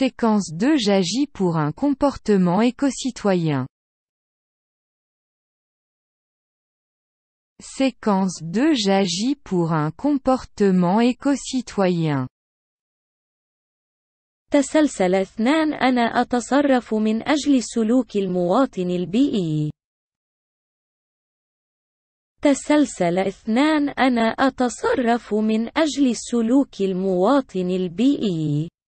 séquence 2 J'agis pour un comportement éco-citoyen. Séquence 2 J'agis pour un comportement éco-citoyen. تسلسل اثنان أنا أتصرف من أجل سلوك المواطن البيئي. تسلسل اثنان أنا أتصرف من أجل سلوك المواطن البيئي.